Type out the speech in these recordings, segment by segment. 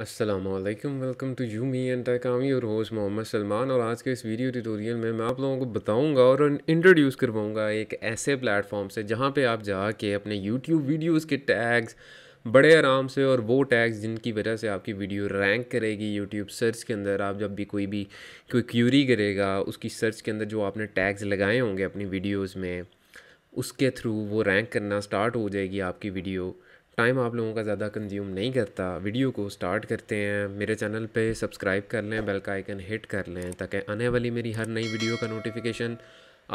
Aslam welcome to you me and tech और host Mohammad Salman और आज के इस वीडियो ट्यूटोरियल में मैं आप लोगों को बताऊंगा और इंट्रोड्यूस करवाऊंगा एक ऐसे प्लेटफॉर्म से जहां पे आप जाके अपने YouTube वीडियोस के टैग्स बड़े आराम से और वो टैग्स जिनकी वजह से आपकी वीडियो रैंक करेगी यूट्यूब सर्च के अंदर आप जब भी कोई भी कोई क्यूरी करेगा उसकी सर्च के अंदर जो आपने टैग्स लगाए होंगे अपनी वीडियोज़ में उसके थ्रू वो रैंक करना स्टार्ट हो जाएगी आपकी वीडियो टाइम आप लोगों का ज़्यादा कंज्यूम नहीं करता वीडियो को स्टार्ट करते हैं मेरे चैनल पे सब्सक्राइब कर लें बेल का आइकन हिट कर लें ताकि आने वाली मेरी हर नई वीडियो का नोटिफिकेशन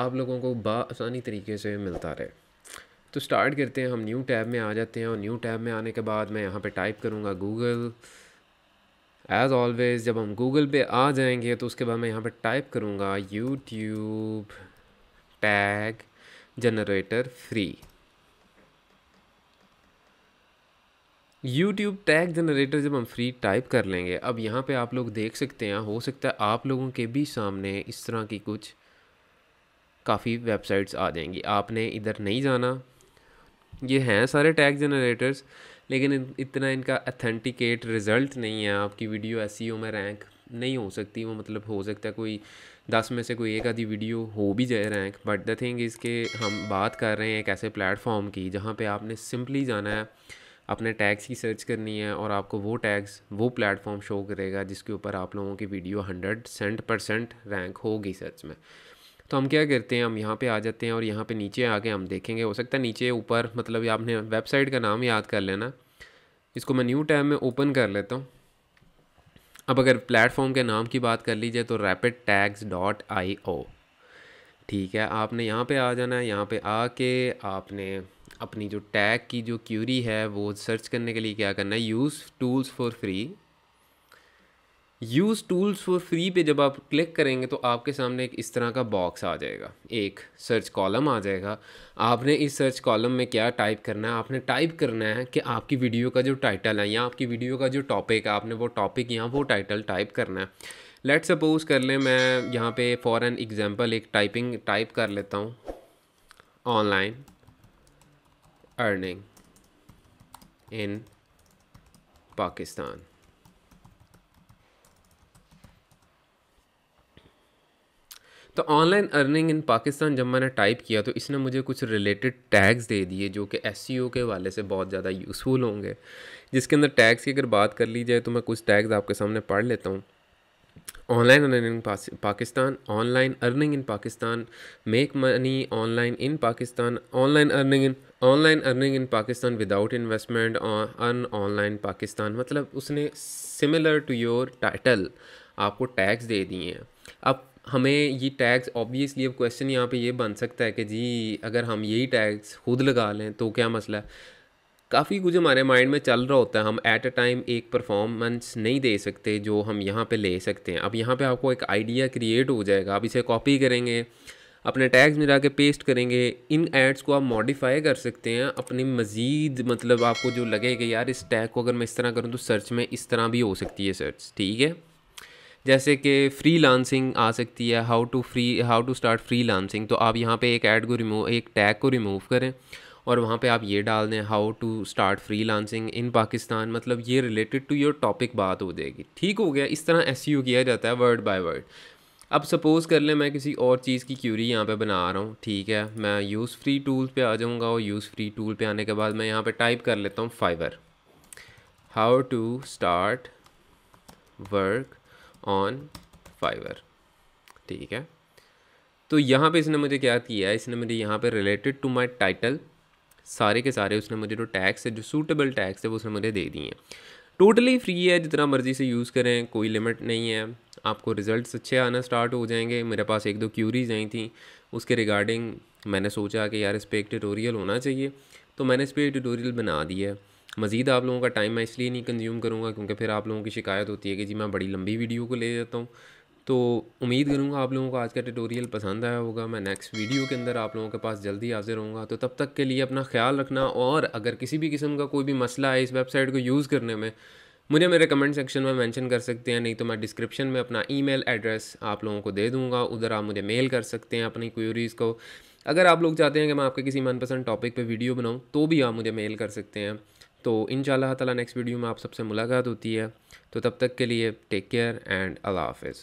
आप लोगों को बसानी तरीके से मिलता रहे तो स्टार्ट करते हैं हम न्यू टैब में आ जाते हैं और न्यू टैब में आने के बाद मैं यहाँ पर टाइप करूँगा गूगल एज़ ऑलवेज़ जब हम गूगल पे आ जाएंगे तो उसके बाद मैं यहाँ पर टाइप करूँगा YouTube tag generator free YouTube tag generator जब हम फ्री टाइप कर लेंगे अब यहाँ पे आप लोग देख सकते हैं हो सकता है आप लोगों के भी सामने इस तरह की कुछ काफ़ी वेबसाइट्स आ जाएंगी आपने इधर नहीं जाना ये हैं सारे टैग जनरेटर्स लेकिन इतना इनका अथेंटिकेट रिज़ल्ट नहीं है आपकी वीडियो एस e में रैंक नहीं हो सकती वो मतलब हो सकता है कोई दस में से कोई एक आधी वीडियो हो भी जाए रैंक बट द थिंग इसके हम बात कर रहे हैं एक ऐसे प्लेटफॉर्म की जहाँ पे आपने सिंपली जाना है अपने टैग्स की सर्च करनी है और आपको वो टैग्स वो प्लेटफॉर्म शो करेगा जिसके ऊपर आप लोगों की video hundred cent percent rank होगी सर्च में तो हम क्या करते हैं हम यहाँ पे आ जाते हैं और यहाँ पे नीचे आके हम देखेंगे हो सकता है नीचे ऊपर मतलब आपने वेबसाइट का नाम याद कर लेना इसको मैं न्यू टैब में ओपन कर लेता हूँ अब अगर प्लेटफॉर्म के नाम की बात कर लीजिए तो rapid tags dot I O ठीक है आपने यहाँ पे आ जाना है यहाँ पे आके आपने अपनी जो टैग की जो क्यूरी है वो सर्च करने के लिए क्या करना है use tools for free use tools for free पे जब आप क्लिक करेंगे तो आपके सामने एक इस तरह का बॉक्स आ जाएगा एक सर्च कॉलम आ जाएगा आपने इस सर्च कॉलम में क्या टाइप करना है आपने टाइप करना है कि आपकी वीडियो का जो टाइटल है या आपकी वीडियो का जो टॉपिक है आपने वो टॉपिक या वो टाइटल टाइप करना है लेट सपोज़ कर लें मैं यहाँ पे फॉर एन एग्ज़ाम्पल एक टाइपिंग टाइप कर लेता हूँ ऑनलाइन earning in Pakistan. तो ऑनलाइन अर्निंग इन पाकिस्तान जब मैंने टाइप किया तो इसने मुझे कुछ रिलेटेड टैग्स दे दिए जो कि एस e के वाले से बहुत ज़्यादा यूज़फुल होंगे जिसके अंदर टैग्स की अगर बात कर ली जाए तो मैं कुछ टैग्स आपके सामने पढ़ लेता हूँ online earning in Pakistan online earning in Pakistan make money online in Pakistan online earning in online earning in Pakistan without investment earn online Pakistan मतलब उसने सिमिलर टू योर टाइटल आपको टैग्स दे दिए हैं अब हमें ये टैग्स ऑब्वियसली अब क्वेश्चन यहाँ पे ये बन सकता है कि जी अगर हम यही टैग्स खुद लगा लें तो क्या मसला है काफ़ी कुछ हमारे माइंड में चल रहा होता है हम एट अ टाइम एक परफॉर्मेंस नहीं दे सकते जो हम यहाँ पे ले सकते हैं अब यहाँ पे आपको एक आइडिया क्रिएट हो जाएगा आप इसे कॉपी करेंगे अपने टैग्स में जाके पेस्ट करेंगे इन एड्स को आप मॉडिफाई कर सकते हैं अपनी मज़ीद मतलब आपको जो लगे कि यार इस टैग को अगर मैं इस तरह करूँ तो सर्च में इस तरह भी हो सकती है सर्च ठीक है जैसे कि फ्री लांसिंग आ सकती है how to free how to start freelancing तो आप यहाँ पे एक ऐड को रिमूव एक टैग को रिमूव करें और वहाँ पे आप ये डाल दें how to start freelancing in Pakistan मतलब ये रिलेटेड टू योर टॉपिक बात हो जाएगी ठीक हो गया इस तरह एस e किया जाता है वर्ड बाय वर्ड अब सपोज़ कर लें मैं किसी और चीज़ की क्यूरी यहाँ पे बना रहा हूँ ठीक है मैं यूज़ फ्री टूल पे आ जाऊँगा और यूज़ फ्री टूल पे आने के बाद मैं यहाँ पे टाइप कर लेता हूँ Fiverr how to start work on Fiverr ठीक है तो यहाँ पे इसने मुझे क्या किया है इसने मुझे यहाँ पे रिलेटेड टू माई टाइटल सारे के सारे उसने मुझे जो टैक्स है जो सूटेबल टैक्स है वो उसने मुझे दे दिए हैं टोटली फ्री है जितना मर्ज़ी से यूज़ करें कोई लिमिट नहीं है आपको रिज़ल्ट अच्छे आना स्टार्ट हो जाएंगे मेरे पास एक दो क्यूरीज आई थी उसके रिगार्डिंग मैंने सोचा कि यार इस पर एक ट्यूटोरियल होना चाहिए तो मैंने इस पर ट्यूटोरियल बना दिया है मज़ीद आप लोगों का टाइम मैं इसलिए नहीं कंज्यूम करूँगा क्योंकि फिर आप लोगों की शिकायत होती है कि जी मैं बड़ी लंबी वीडियो को ले जाता हूँ तो उम्मीद करूँगा आप लोगों को आज का ट्यूटोरियल पसंद आया होगा मैं नेक्स्ट वीडियो के अंदर आप लोगों के पास जल्दी हाजिर होऊंगा तो तब तक के लिए अपना ख्याल रखना और अगर किसी भी किस्म का कोई भी मसला है इस वेबसाइट को यूज़ करने में मुझे मेरे कमेंट सेक्शन में मेंशन कर सकते हैं नहीं तो मैं डिस्क्रिप्शन में अपना ईमेल एड्रेस आप लोगों को दे दूंगा उधर आप मुझे मेल कर सकते हैं अपनी क्वेरीज़ को अगर आप लोग चाहते हैं कि मैं आपके किसी मनपसंद टॉपिक पे वीडियो बनाऊं तो भी आप मुझे मेल कर सकते हैं तो इन ताला नेक्स्ट वीडियो में आप सबसे मुलाकात होती है तो तब तक के लिए टेक केयर एंड अल्लाह हाफ़